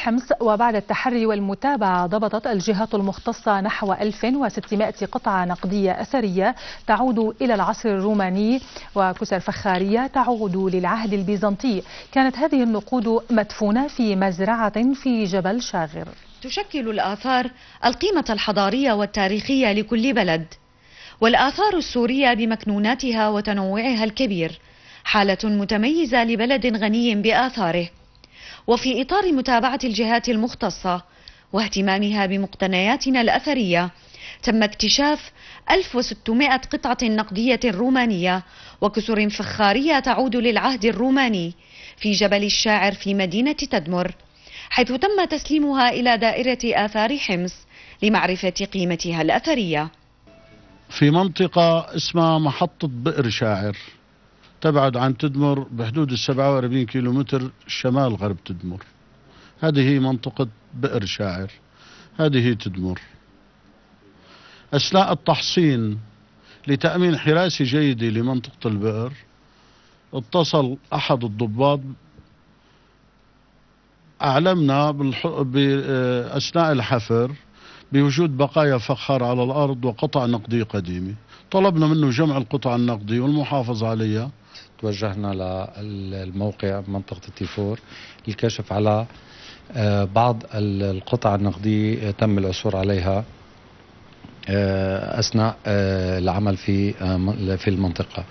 حمص وبعد التحري والمتابعة ضبطت الجهات المختصة نحو 1600 قطعة نقدية أثرية تعود إلى العصر الروماني وكسر فخارية تعود للعهد البيزنطي كانت هذه النقود مدفونة في مزرعة في جبل شاغر تشكل الآثار القيمة الحضارية والتاريخية لكل بلد والآثار السورية بمكنوناتها وتنوعها الكبير حالة متميزة لبلد غني بآثاره وفي إطار متابعة الجهات المختصة واهتمامها بمقتنياتنا الأثرية تم اكتشاف 1600 قطعة نقدية رومانية وكسر فخارية تعود للعهد الروماني في جبل الشاعر في مدينة تدمر حيث تم تسليمها إلى دائرة آثار حمص لمعرفة قيمتها الأثرية في منطقة اسمها محطة بئر شاعر تبعد عن تدمر بحدود ال 47 كيلو متر شمال غرب تدمر هذه منطقة بئر شاعر هذه تدمر أثناء التحصين لتأمين حراسة جيدة لمنطقة البئر اتصل أحد الضباط أعلمنا أثناء الحفر بوجود بقايا فخار على الأرض وقطع نقدية قديمة طلبنا منه جمع القطع النقدي والمحافظة عليها توجهنا للموقع منطقة التيفور للكشف على آه، بعض القطع النقدية تم العثور عليها آه، أثناء آه، العمل في في المنطقة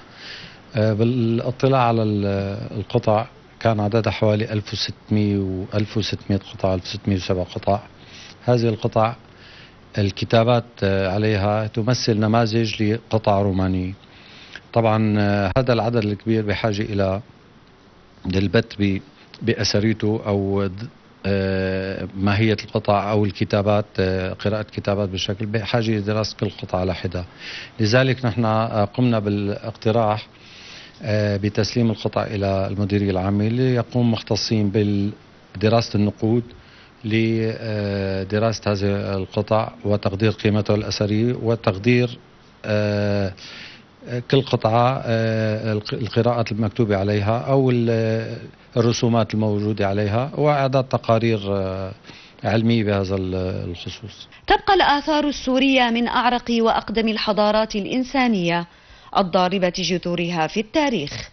بالاطلاع على القطع كان عددها حوالي 1600 و 1600 قطعة 1607 قطع هذه القطع الكتابات آه، عليها تمثل نماذج لقطع رومانية طبعا آه، هذا العدد الكبير بحاجة إلى البت بأسريته أو آه، ماهية القطع أو الكتابات قراءة كتابات بشكل بحاجة لدراسة كل قطعة على حدة لذلك نحن قمنا بالاقتراح بتسليم القطع إلى المديرية العامة ليقوم مختصين بدراسة النقود لدراسة هذه القطع وتقدير قيمته الأثرية وتقدير آه، كل قطعة آه، القراءات المكتوبة عليها أو الرسومات الموجودة عليها وإعداد تقارير آه، علمي بهذا الخصوص تبقى الآثار السورية من أعرق وأقدم الحضارات الإنسانية الضاربة جذورها في التاريخ